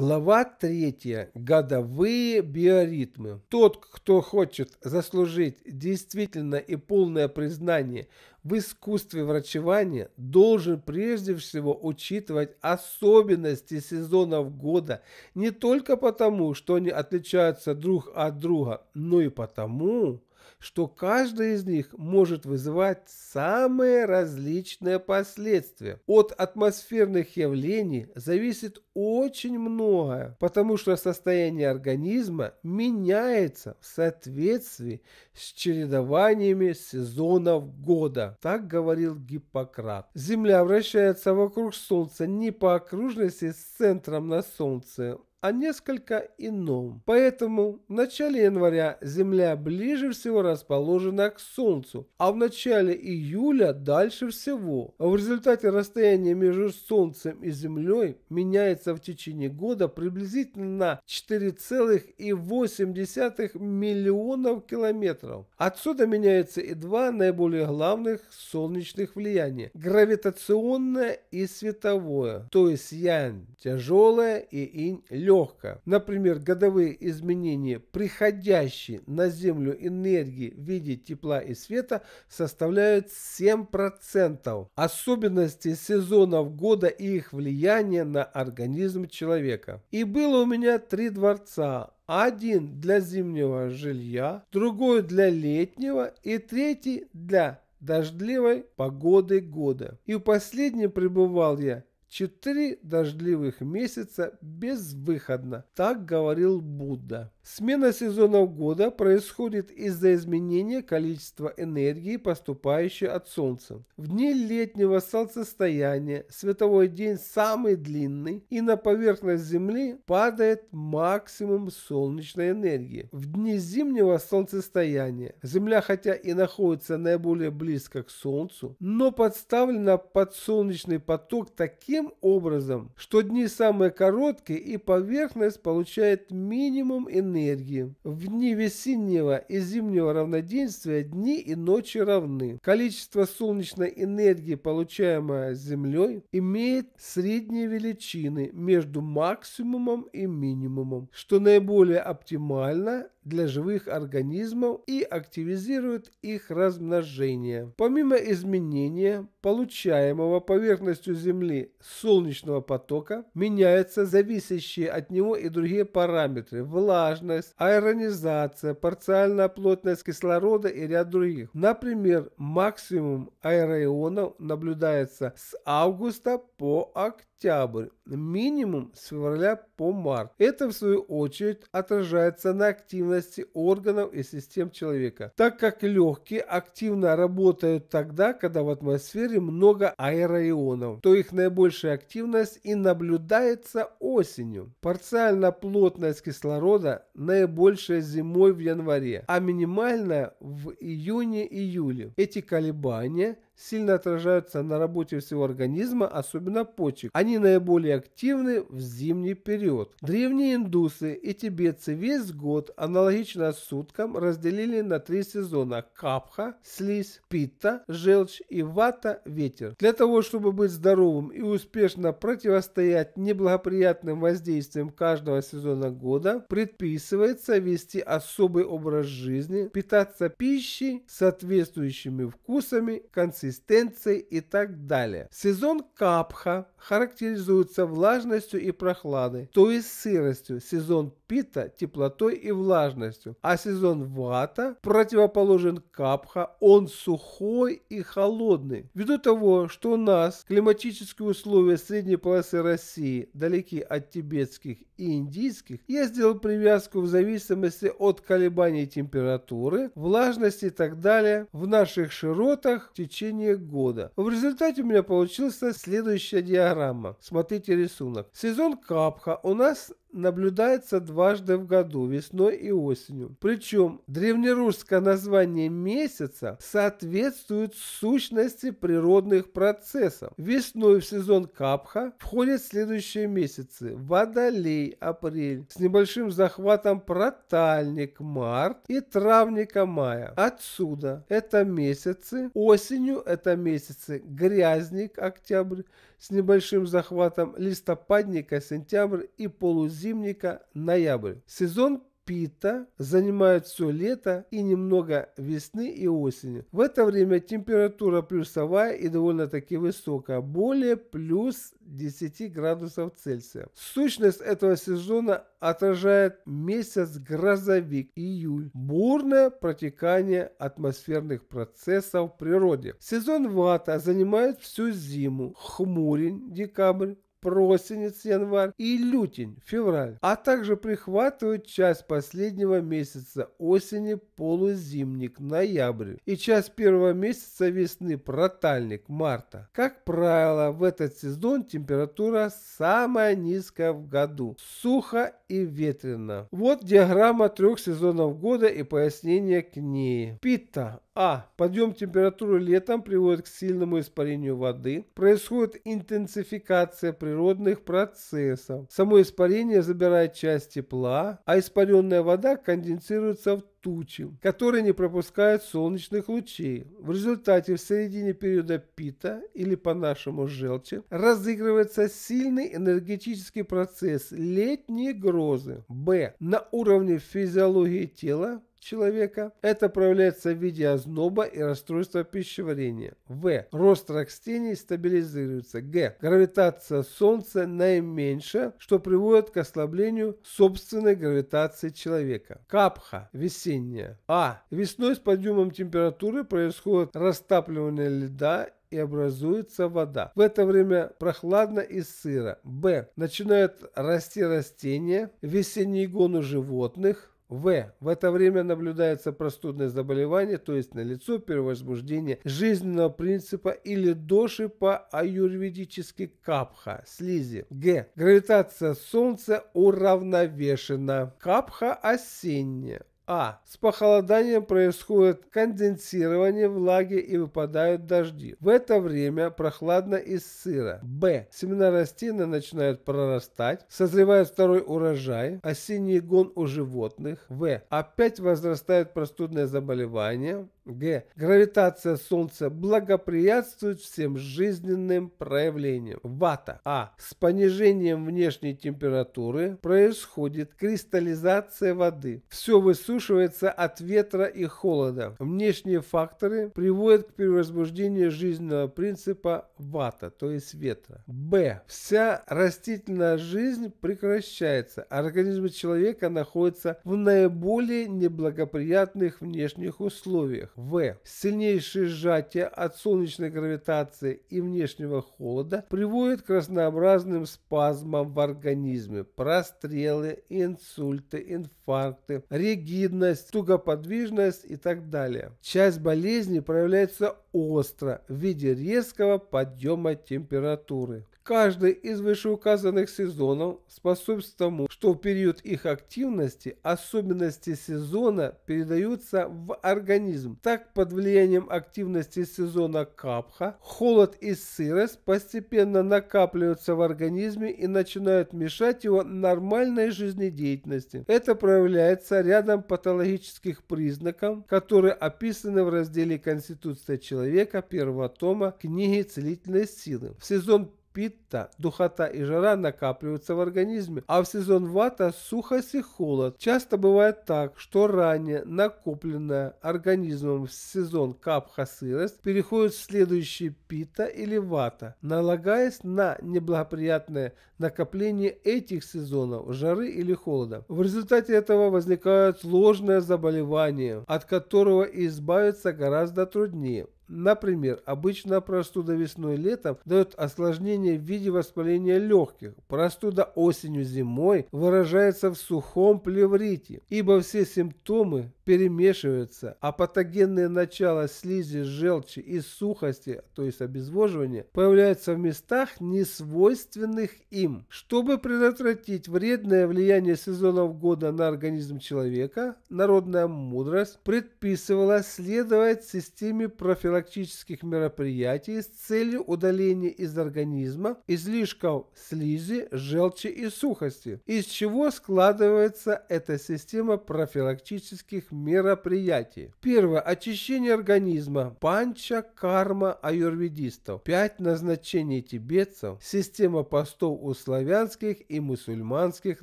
Глава 3. Годовые биоритмы. Тот, кто хочет заслужить действительно и полное признание в искусстве врачевания, должен прежде всего учитывать особенности сезонов года не только потому, что они отличаются друг от друга, но и потому, что каждая из них может вызывать самые различные последствия. От атмосферных явлений зависит очень многое, потому что состояние организма меняется в соответствии с чередованиями сезонов года. Так говорил Гиппократ. Земля вращается вокруг Солнца не по окружности с центром на Солнце, о а несколько ином. Поэтому в начале января Земля ближе всего расположена к Солнцу, а в начале июля дальше всего. В результате расстояние между Солнцем и Землей меняется в течение года приблизительно на 4,8 миллионов километров. Отсюда меняются и два наиболее главных солнечных влияния – гравитационное и световое, то есть янь – тяжелое и инь – легко. Например, годовые изменения, приходящие на Землю энергии в виде тепла и света, составляют 7%. Особенности сезонов года и их влияние на организм человека. И было у меня три дворца. Один для зимнего жилья, другой для летнего и третий для дождливой погоды года. И в последнем пребывал я Четыре дождливых месяца безвыходно, так говорил Будда. Смена сезонов года происходит из-за изменения количества энергии, поступающей от Солнца. В дни летнего солнцестояния световой день самый длинный и на поверхность Земли падает максимум солнечной энергии. В дни зимнего солнцестояния Земля хотя и находится наиболее близко к Солнцу, но подставлена под солнечный поток таким таким образом, что дни самые короткие и поверхность получает минимум энергии. В дни весеннего и зимнего равноденствия дни и ночи равны. Количество солнечной энергии, получаемое Землей, имеет средние величины между максимумом и минимумом, что наиболее оптимально для живых организмов и активизирует их размножение. Помимо изменения получаемого поверхностью Земли солнечного потока, меняются зависящие от него и другие параметры – влажность, аэронизация, парциальная плотность кислорода и ряд других. Например, максимум аэроионов наблюдается с августа по октябрь, минимум с февраля по март. Это в свою очередь отражается на активности органов и систем человека, так как легкие активно работают тогда, когда в атмосфере много аэроионов, то их наибольшая активность и наблюдается осенью. Парциально плотность кислорода наибольшая зимой в январе, а минимальная в июне-июле. Эти колебания – сильно отражаются на работе всего организма, особенно почек. Они наиболее активны в зимний период. Древние индусы и тибетцы весь год, аналогично суткам, разделили на три сезона – капха, слизь, пита, желчь и вата – ветер. Для того, чтобы быть здоровым и успешно противостоять неблагоприятным воздействиям каждого сезона года, предписывается вести особый образ жизни, питаться пищей, соответствующими вкусами, концентрацией консистенции и так далее. Сезон капха характеризуется влажностью и прохладой, то есть сыростью. Сезон Пита теплотой и влажностью, а сезон Вата противоположен Капха, он сухой и холодный. Ввиду того, что у нас климатические условия средней полосы России далеки от тибетских и индийских, я сделал привязку в зависимости от колебаний температуры, влажности и так далее в наших широтах в течение года. В результате у меня получилась следующая диаграмма. Смотрите рисунок. Сезон Капха у нас наблюдается дважды в году, весной и осенью. Причем древнерусское название месяца соответствует сущности природных процессов. Весной в сезон Капха входят следующие месяцы. Водолей – апрель, с небольшим захватом протальник – март и травника – мая. Отсюда это месяцы, осенью это месяцы грязник – октябрь, с небольшим захватом листопадника, сентябрь и полузимника, ноябрь. Сезон пита занимает все лето и немного весны и осени. В это время температура плюсовая и довольно-таки высокая, более плюс 10 градусов Цельсия. Сущность этого сезона отражает месяц грозовик июль, бурное протекание атмосферных процессов в природе. Сезон вата занимает всю зиму, хмурень, декабрь, просенец, январь и лютень, февраль, а также прихватывают часть последнего месяца осени, полузимник, ноябрь и часть первого месяца весны, протальник, марта. Как правило, в этот сезон температура самая низкая в году, сухо и ветрено. Вот диаграмма трех сезонов года и пояснение к ней. Питта А. Подъем температуры летом приводит к сильному испарению воды. Происходит интенсификация природы природных процессов. Само испарение забирает часть тепла, а испаренная вода конденсируется в тучи, которые не пропускают солнечных лучей. В результате в середине периода пита, или по-нашему желчи, разыгрывается сильный энергетический процесс летней грозы. Б. На уровне физиологии тела человека. Это проявляется в виде озноба и расстройства пищеварения. В. Рост растений стабилизируется. Г. Гравитация Солнца наименьшая, что приводит к ослаблению собственной гравитации человека. Капха. Весенняя. А. Весной с подъемом температуры происходит растапливание льда и образуется вода. В это время прохладно и сыро. Б. Начинают расти растения, весенние гон животных, в. В это время наблюдается простудное заболевание, то есть налицо перевозбуждение жизненного принципа или доши по аюрведически капха, слизи. Г. Гравитация Солнца уравновешена. Капха осенняя. А. С похолоданием происходит конденсирование влаги и выпадают дожди. В это время прохладно и сыро. Б. Семена растения начинают прорастать, созревает второй урожай, осенний гон у животных. В. Опять возрастают простудные заболевания, Г. Гравитация Солнца благоприятствует всем жизненным проявлениям. Вата. А. С понижением внешней температуры происходит кристаллизация воды. Все высушивается от ветра и холода. Внешние факторы приводят к перевозбуждению жизненного принципа вата, то есть ветра. Б. Вся растительная жизнь прекращается. Организм человека находится в наиболее неблагоприятных внешних условиях. В. Сильнейшее сжатие от солнечной гравитации и внешнего холода приводит к разнообразным спазмам в организме, прострелы, инсульты, инфаркты, ригидность, тугоподвижность и так далее. Часть болезней проявляется остро в виде резкого подъема температуры. Каждый из вышеуказанных сезонов способствует тому, что в период их активности особенности сезона передаются в организм. Так, под влиянием активности сезона капха, холод и сырость постепенно накапливаются в организме и начинают мешать его нормальной жизнедеятельности. Это проявляется рядом патологических признаков, которые описаны в разделе «Конституция человека» первого тома книги «Целительной силы». В сезон питта, духота и жара накапливаются в организме, а в сезон вата сухость и холод. Часто бывает так, что ранее накопленная организмом в сезон капха сырость переходит в следующий пита или вата, налагаясь на неблагоприятное накопление этих сезонов жары или холода. В результате этого возникает сложное заболевание, от которого избавиться гораздо труднее. Например, обычно простуда весной и летом дает осложнение в виде воспаления легких. Простуда осенью-зимой выражается в сухом плеврите, ибо все симптомы перемешиваются, а патогенные начала слизи, желчи и сухости, то есть обезвоживания, появляются в местах, не свойственных им. Чтобы предотвратить вредное влияние сезонов года на организм человека, народная мудрость предписывала следовать системе профилактических мероприятий с целью удаления из организма излишков слизи, желчи и сухости, из чего складывается эта система профилактических мероприятий. Первое. Очищение организма. Панча карма аюрведистов. пять назначений тибетцев. Система постов у славянских и мусульманских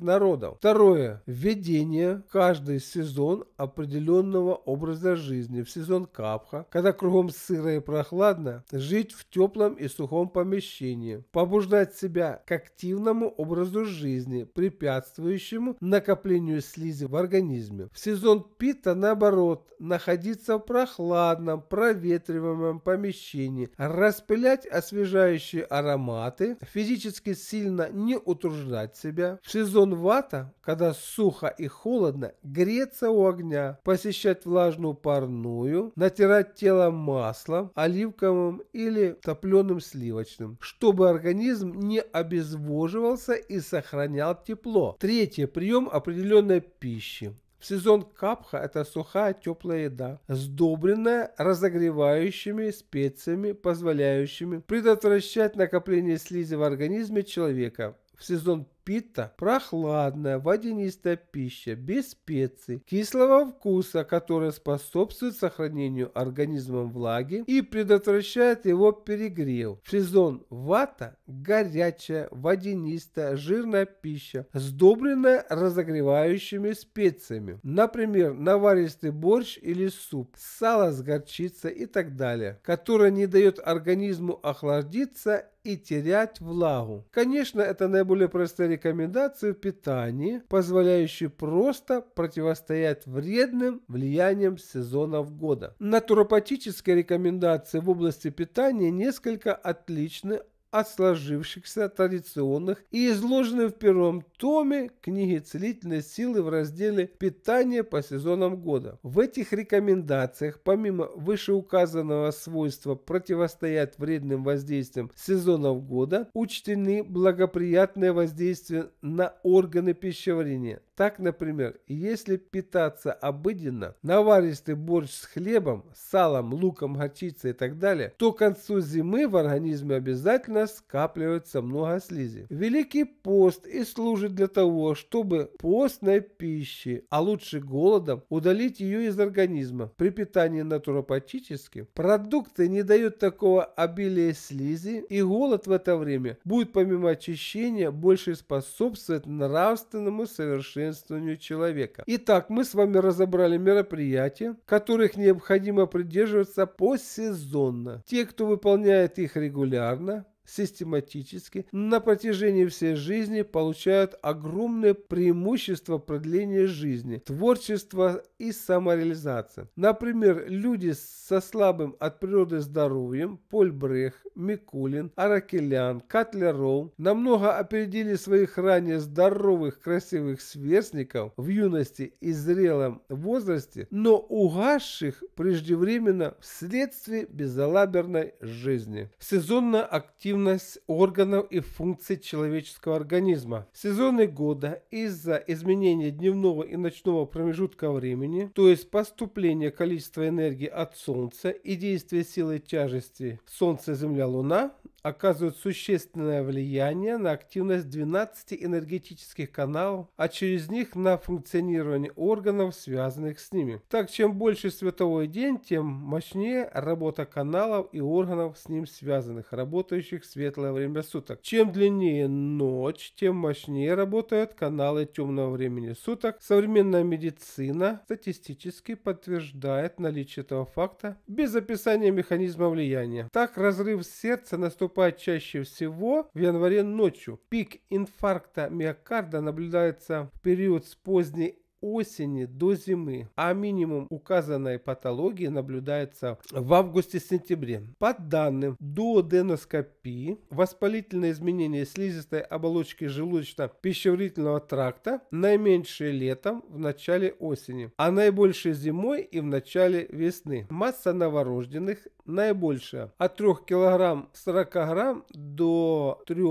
народов. Второе. Введение каждый сезон определенного образа жизни. В сезон капха, когда кругом сыро и прохладно, жить в теплом и сухом помещении. Побуждать себя к активному образу жизни, препятствующему накоплению слизи в организме. В сезон пит принято, наоборот, находиться в прохладном, проветриваемом помещении, распылять освежающие ароматы, физически сильно не утруждать себя. В сезон вата, когда сухо и холодно, греться у огня, посещать влажную парную, натирать тело маслом, оливковым или топленым сливочным, чтобы организм не обезвоживался и сохранял тепло. Третье. Прием определенной пищи. Сезон капха – это сухая теплая еда, сдобренная разогревающими специями, позволяющими предотвращать накопление слизи в организме человека. В сезон питта прохладная, водянистая пища, без специй, кислого вкуса, которая способствует сохранению организмом влаги и предотвращает его перегрев. Фризон вата – горячая, водянистая, жирная пища, сдобренная разогревающими специями, например, наваристый борщ или суп, сало с горчицей и так далее, которая не дает организму охладиться и терять влагу. Конечно, это наиболее простая рекомендацию питания, позволяющую просто противостоять вредным влияниям сезонов года. Натуропатические рекомендации в области питания несколько отличны от сложившихся традиционных и изложенных в первом томе книги «Целительные силы» в разделе «Питание по сезонам года». В этих рекомендациях, помимо вышеуказанного свойства противостоять вредным воздействиям сезонов года, учтены благоприятные воздействия на органы пищеварения, так, например, если питаться обыденно, наваристый борщ с хлебом, салом, луком, горчицей и так далее, то к концу зимы в организме обязательно скапливается много слизи. Великий пост и служит для того, чтобы постной пищи, а лучше голодом, удалить ее из организма. При питании натуропатически продукты не дают такого обилия слизи, и голод в это время будет помимо очищения больше способствовать нравственному совершенству совершенствованию человека. Итак, мы с вами разобрали мероприятия, которых необходимо придерживаться посезонно. Те, кто выполняет их регулярно, систематически на протяжении всей жизни получают огромное преимущество продления жизни, творчества и самореализации. Например, люди со слабым от природы здоровьем, Поль Брех, Микулин, Аракелян, Катлеров намного опередили своих ранее здоровых, красивых сверстников в юности и зрелом возрасте, но угасших преждевременно вследствие безалаберной жизни. Сезонно активных активность органов и функций человеческого организма. Сезоны года из-за изменения дневного и ночного промежутка времени, то есть поступления количества энергии от Солнца и действия силы тяжести Солнце-Земля-Луна, оказывают существенное влияние на активность 12 энергетических каналов, а через них на функционирование органов, связанных с ними. Так, чем больше световой день, тем мощнее работа каналов и органов с ним связанных, работающих в светлое время суток. Чем длиннее ночь, тем мощнее работают каналы темного времени суток. Современная медицина статистически подтверждает наличие этого факта без описания механизма влияния. Так, разрыв сердца наступает наступает чаще всего в январе ночью. Пик инфаркта миокарда наблюдается в период с поздней осени до зимы, а минимум указанной патологии наблюдается в августе-сентябре. По данным до деноскопии, воспалительные изменения слизистой оболочки желудочно-пищеварительного тракта наименьшие летом в начале осени, а наибольшие зимой и в начале весны. Масса новорожденных наибольшая от 3 кг 40 грамм до 3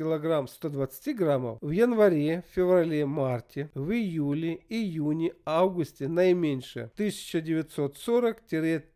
килограмм 120 граммов, в январе, феврале, марте, в июле, июне, августе наименьше 1940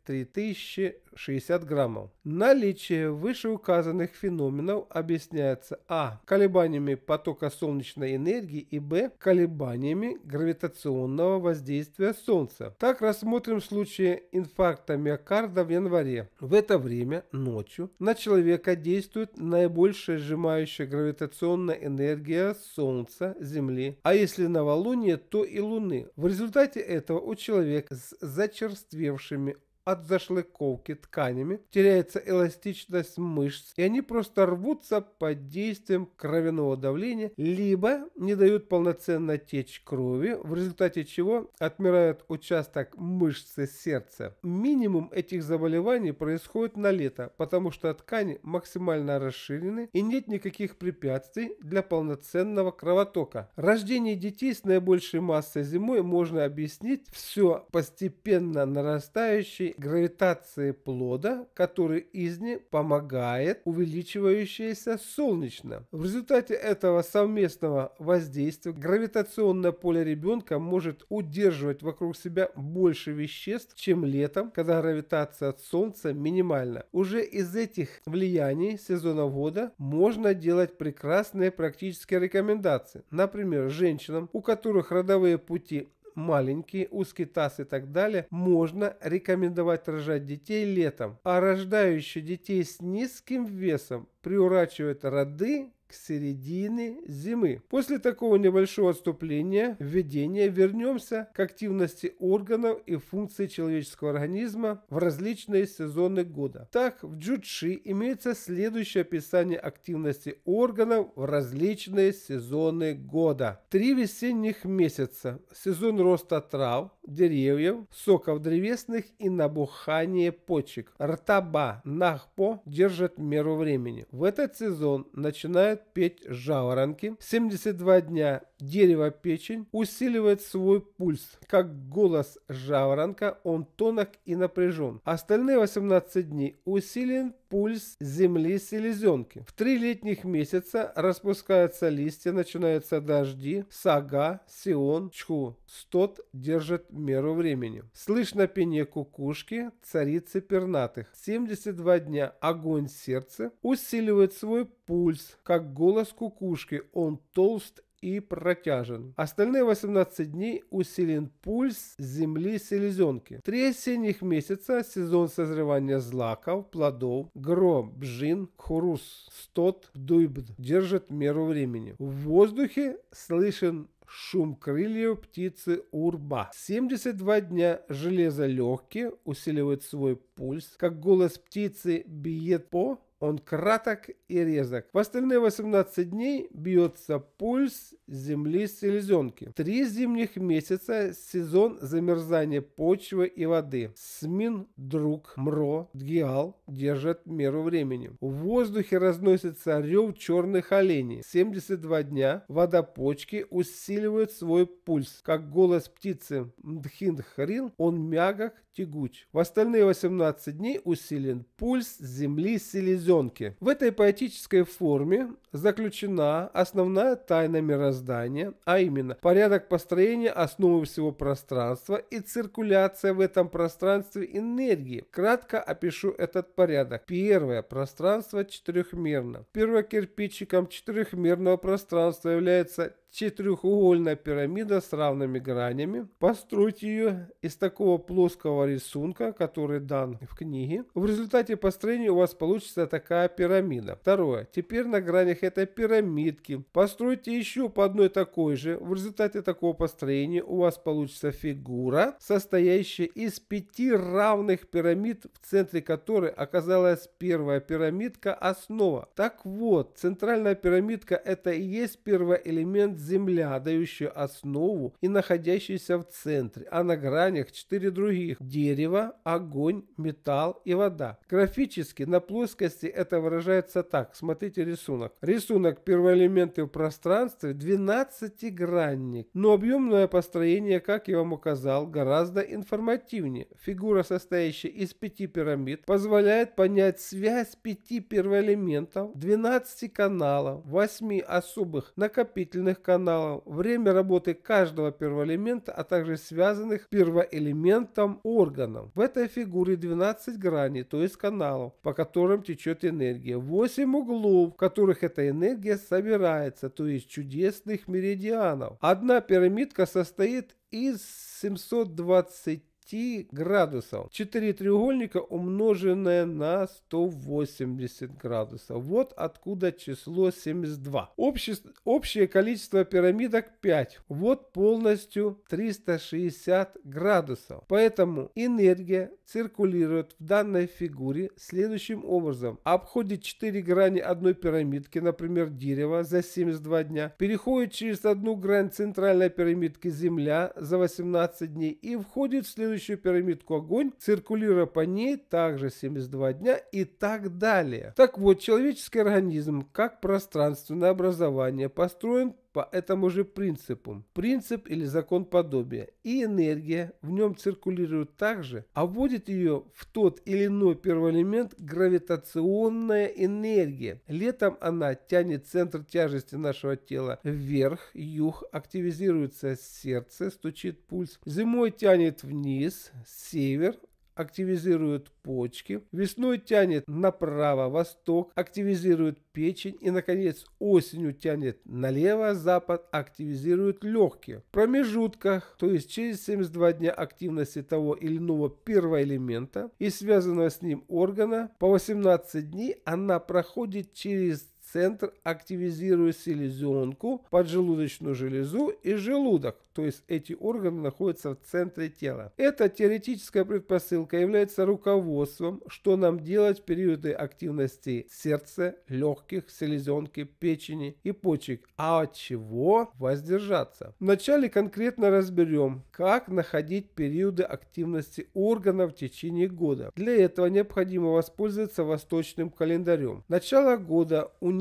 3060 граммов. Наличие вышеуказанных феноменов объясняется а. колебаниями потока солнечной энергии и б. колебаниями гравитационного воздействия Солнца. Так рассмотрим случай инфаркта миокарда в январе. В это время, ночью, на человека действует наибольшая сжимающая гравитационная энергия Солнца, Земли, а если новолуние, то и Луны. В результате этого у человека с зачерствевшими от зашлыковки тканями, теряется эластичность мышц, и они просто рвутся под действием кровяного давления, либо не дают полноценно течь крови, в результате чего отмирает участок мышцы сердца. Минимум этих заболеваний происходит на лето, потому что ткани максимально расширены и нет никаких препятствий для полноценного кровотока. Рождение детей с наибольшей массой зимой можно объяснить все постепенно нарастающей силой гравитации плода, который из них помогает увеличивающееся солнечно. В результате этого совместного воздействия гравитационное поле ребенка может удерживать вокруг себя больше веществ, чем летом, когда гравитация от Солнца минимальна. Уже из этих влияний сезона года можно делать прекрасные практические рекомендации. Например, женщинам, у которых родовые пути маленькие, узкий таз и так далее, можно рекомендовать рожать детей летом, а рождающие детей с низким весом приурачивают роды к середине зимы. После такого небольшого отступления введения вернемся к активности органов и функций человеческого организма в различные сезоны года. Так, в джудши имеется следующее описание активности органов в различные сезоны года. Три весенних месяца – сезон роста трав, деревьев, соков древесных и набухание почек. Ртаба, нахпо держат меру времени. В этот сезон начинает петь жаворонки. 72 дня дерево-печень усиливает свой пульс. Как голос жаворонка, он тонок и напряжен. Остальные 18 дней усилен пульс земли селезенки. В три летних месяца распускаются листья, начинаются дожди, сага, сион, чху. Стот держит меру времени. Слышно пение кукушки, царицы пернатых. 72 дня огонь сердца усиливает свой пульс, как голос кукушки. Он толст и протяжен. Остальные 18 дней усилен пульс земли селезенки. Три осенних месяца – сезон созревания злаков, плодов, гром, бжин, хурус, стот, дуйбд держит меру времени. В воздухе слышен шум крыльев птицы урба. 72 дня железо легкие усиливает свой пульс, как голос птицы бьет по он краток и резок. В остальные 18 дней бьется пульс земли селезенки. Три зимних месяца сезон замерзания почвы и воды. Смин, Друг, Мро, Дгиал держат меру времени. В воздухе разносится рев черных оленей. 72 дня водопочки усиливают свой пульс. Как голос птицы Мдхиндхрин, он мягок, тягуч. В остальные 18 дней усилен пульс земли селезенки. В этой поэтической форме заключена основная тайна мироздания, а именно порядок построения основы всего пространства и циркуляция в этом пространстве энергии. Кратко опишу этот порядок. Первое. Пространство четырехмерно. Первокирпичиком четырехмерного пространства является четырехугольная пирамида с равными гранями. Построить ее из такого плоского рисунка, который дан в книге. В результате построения у вас получится такая пирамида. Второе. Теперь на гранях этой пирамидки постройте еще по одной такой же. В результате такого построения у вас получится фигура, состоящая из пяти равных пирамид, в центре которой оказалась первая пирамидка основа. Так вот, центральная пирамидка это и есть первый элемент земля, дающая основу и находящаяся в центре, а на гранях четыре других – дерево, огонь, металл и вода. Графически на плоскости это выражается так. Смотрите рисунок. Рисунок первоэлементы в пространстве 12-гранник, но объемное построение, как я вам указал, гораздо информативнее. Фигура, состоящая из пяти пирамид, позволяет понять связь пяти первоэлементов, 12 каналов, 8 особых накопительных каналов, каналам, время работы каждого первоэлемента, а также связанных первоэлементом органов. В этой фигуре 12 граней, то есть каналов, по которым течет энергия, 8 углов, в которых эта энергия собирается, то есть чудесных меридианов. Одна пирамидка состоит из 720 30 градусов. 4 треугольника умноженное на 180 градусов. Вот откуда число 72. Общее, общее количество пирамидок 5. Вот полностью 360 градусов. Поэтому энергия циркулирует в данной фигуре следующим образом. Обходит 4 грани одной пирамидки, например, дерева за 72 дня. Переходит через одну грань центральной пирамидки Земля за 18 дней и входит в следующую следующую пирамидку огонь, циркулируя по ней также 72 дня и так далее. Так вот, человеческий организм, как пространственное образование, построен по этому же принципу, принцип или закон подобия, и энергия в нем циркулирует также, а вводит ее в тот или иной первоэлемент гравитационная энергия. Летом она тянет центр тяжести нашего тела вверх, юг, активизируется сердце, стучит пульс, зимой тянет вниз, север, активизирует почки, весной тянет направо-восток, активизирует печень и, наконец, осенью тянет налево-запад, активизирует легкие. В промежутках, то есть через 72 дня активности того или иного первого элемента и связанного с ним органа, по 18 дней она проходит через центр активизирует селезенку, поджелудочную железу и желудок, то есть эти органы находятся в центре тела. Эта теоретическая предпосылка является руководством, что нам делать в периоды активности сердца, легких, селезенки, печени и почек, а от чего воздержаться. Вначале конкретно разберем, как находить периоды активности органов в течение года. Для этого необходимо воспользоваться восточным календарем. Начало года у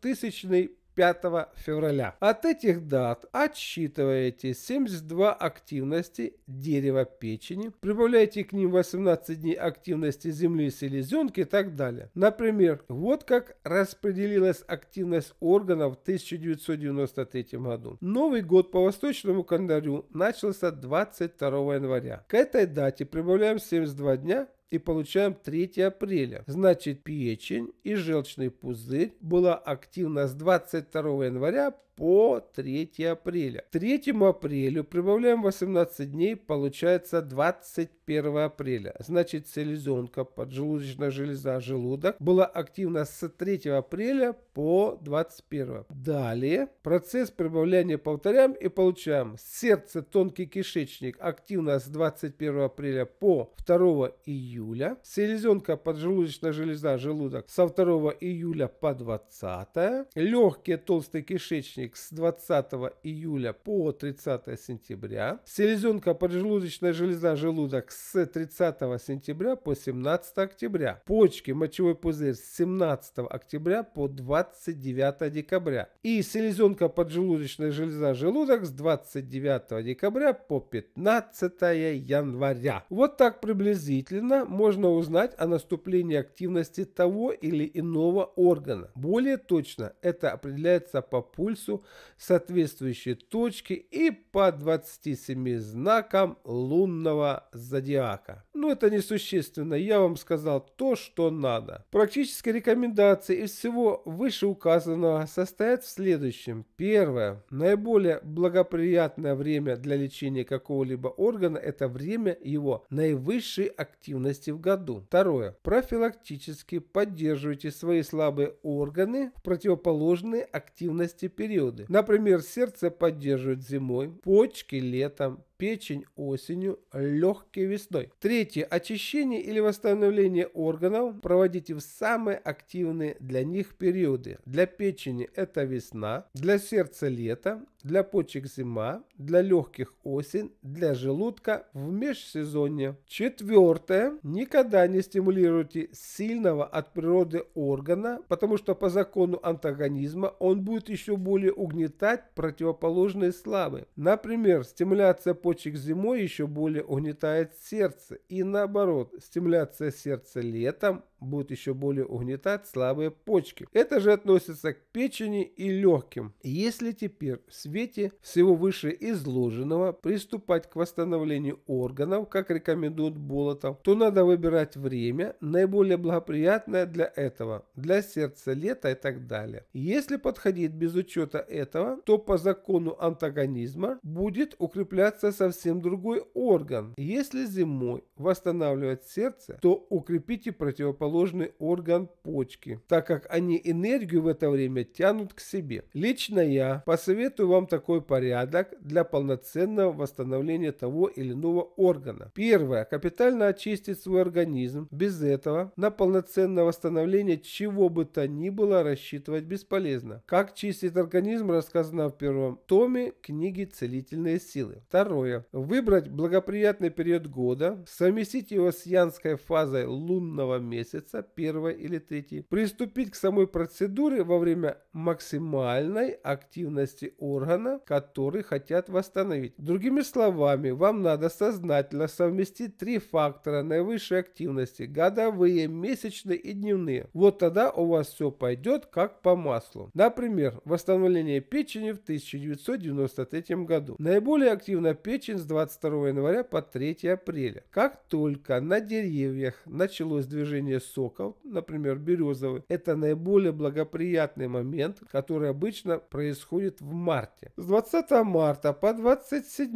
двухтысячный 5 февраля. От этих дат отсчитываете 72 активности дерева печени, прибавляете к ним 18 дней активности земли селезенки и так далее. Например, вот как распределилась активность органов в 1993 году. Новый год по восточному календарю начался 22 января. К этой дате прибавляем 72 дня и получаем 3 апреля. Значит, печень и желчный пузырь была активна с 22 января по 3 апреля. К 3 апрелю прибавляем 18 дней, получается 21 апреля. Значит, селезенка, поджелудочная железа, желудок была активна с 3 апреля по 21. Далее процесс прибавления повторяем и получаем сердце, тонкий кишечник активно с 21 апреля по 2 июля. Селезенка, поджелудочная железа, желудок со 2 июля по 20. Легкие, толстый кишечник график с 20 июля по 30 сентября, селезенка, поджелудочная железа, желудок с 30 сентября по 17 октября, почки, мочевой пузырь с 17 октября по 29 декабря и селезенка, поджелудочная железа, желудок с 29 декабря по 15 января. Вот так приблизительно можно узнать о наступлении активности того или иного органа. Более точно это определяется по пульсу адресу соответствующей точки и по 27 знакам лунного зодиака. Но ну, это несущественно, я вам сказал то, что надо. Практические рекомендации из всего вышеуказанного состоят в следующем. Первое. Наиболее благоприятное время для лечения какого-либо органа – это время его наивысшей активности в году. Второе. Профилактически поддерживайте свои слабые органы в противоположной активности периода периоды. Например, сердце поддерживает зимой, почки летом, печень осенью, легкие весной. Третье. Очищение или восстановление органов проводите в самые активные для них периоды. Для печени это весна, для сердца лето, для почек зима, для легких осень, для желудка в межсезонье. Четвертое. Никогда не стимулируйте сильного от природы органа, потому что по закону антагонизма он будет еще более угнетать противоположные слабые. Например, стимуляция почек зимой еще более угнетает сердце, и наоборот, стимуляция сердца летом будет еще более угнетать слабые почки. Это же относится к печени и легким. Если теперь в свете всего вышеизложенного приступать к восстановлению органов, как рекомендует Болотов, то надо выбирать время, наиболее благоприятное для этого, для сердца, лета и так далее. Если подходить без учета этого, то по закону антагонизма будет укрепляться совсем другой орган. Если зимой восстанавливать сердце, то укрепите противоположность расположены орган почки, так как они энергию в это время тянут к себе. Лично я посоветую вам такой порядок для полноценного восстановления того или иного органа. Первое. Капитально очистить свой организм. Без этого на полноценное восстановление чего бы то ни было рассчитывать бесполезно. Как чистить организм рассказано в первом томе книги «Целительные силы». Второе. Выбрать благоприятный период года, совместить его с янской фазой лунного месяца, месяца, первой или третьей, приступить к самой процедуре во время максимальной активности органа, который хотят восстановить. Другими словами, вам надо сознательно совместить три фактора наивысшей активности – годовые, месячные и дневные. Вот тогда у вас все пойдет как по маслу. Например, восстановление печени в 1993 году. Наиболее активна печень с 22 января по 3 апреля. Как только на деревьях началось движение соков, например, березовый, это наиболее благоприятный момент, который обычно происходит в марте. С 20 марта по 27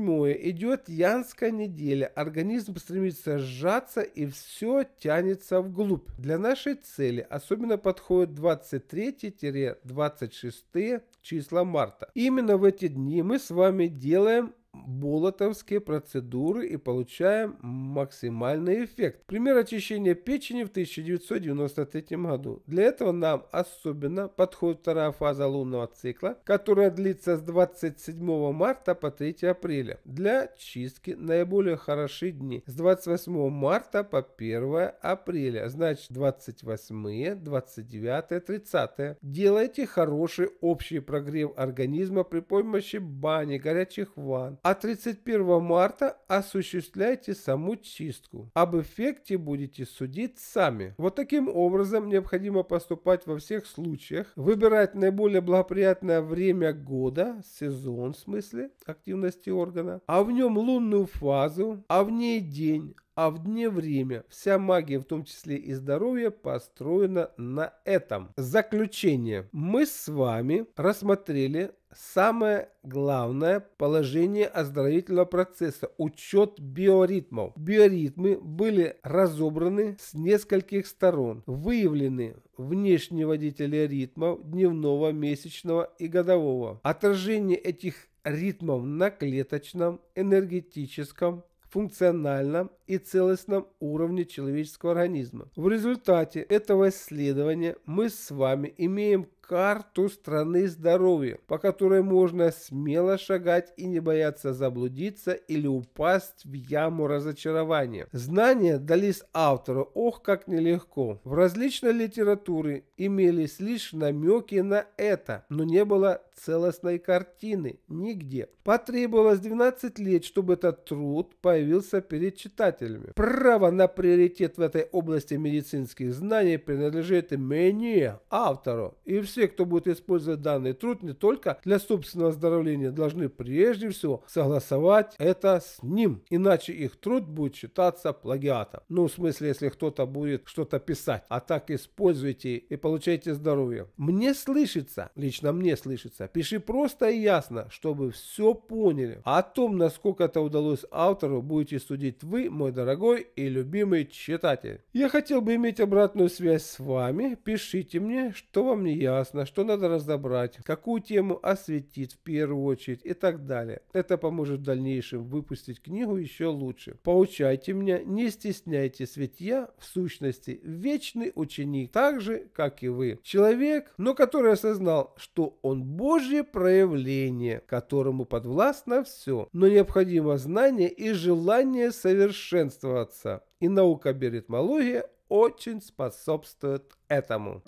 идет Янская неделя. Организм стремится сжаться и все тянется вглубь. Для нашей цели особенно подходят 23-26 числа марта. Именно в эти дни мы с вами делаем болотовские процедуры и получаем максимальный эффект. Пример очищения печени в 1993 году. Для этого нам особенно подходит вторая фаза лунного цикла, которая длится с 27 марта по 3 апреля. Для чистки наиболее хороши дни с 28 марта по 1 апреля, значит 28, 29, 30. Делайте хороший общий прогрев организма при помощи бани, горячих ванн, а 31 марта осуществляйте саму чистку. Об эффекте будете судить сами. Вот таким образом необходимо поступать во всех случаях, выбирать наиболее благоприятное время года, сезон в смысле активности органа, а в нем лунную фазу, а в ней день, а в дне время. Вся магия, в том числе и здоровье, построена на этом. Заключение. Мы с вами рассмотрели самое главное положение оздоровительного процесса – учет биоритмов. Биоритмы были разобраны с нескольких сторон. Выявлены внешние водители ритмов дневного, месячного и годового. Отражение этих ритмов на клеточном, энергетическом, функциональном и целостном уровне человеческого организма. В результате этого исследования мы с вами имеем карту страны здоровья, по которой можно смело шагать и не бояться заблудиться или упасть в яму разочарования. Знания дались автору, ох, как нелегко. В различной литературе имелись лишь намеки на это, но не было целостной картины нигде. Потребовалось 12 лет, чтобы этот труд появился перед читателями. Право на приоритет в этой области медицинских знаний принадлежит мне, автору, и все все, кто будет использовать данный труд не только для собственного оздоровления, должны прежде всего согласовать это с ним, иначе их труд будет считаться плагиатом. Ну, в смысле, если кто-то будет что-то писать, а так используйте и получайте здоровье. Мне слышится, лично мне слышится, пиши просто и ясно, чтобы все поняли. А о том, насколько это удалось автору, будете судить вы, мой дорогой и любимый читатель. Я хотел бы иметь обратную связь с вами. Пишите мне, что вам не ясно ясно, что надо разобрать, какую тему осветить в первую очередь и так далее. Это поможет в дальнейшем выпустить книгу еще лучше. Получайте меня, не стесняйтесь, ведь я, в сущности, вечный ученик, так же, как и вы. Человек, но который осознал, что он Божье проявление, которому подвластно все, но необходимо знание и желание совершенствоваться. И наука биоритмология очень способствует этому.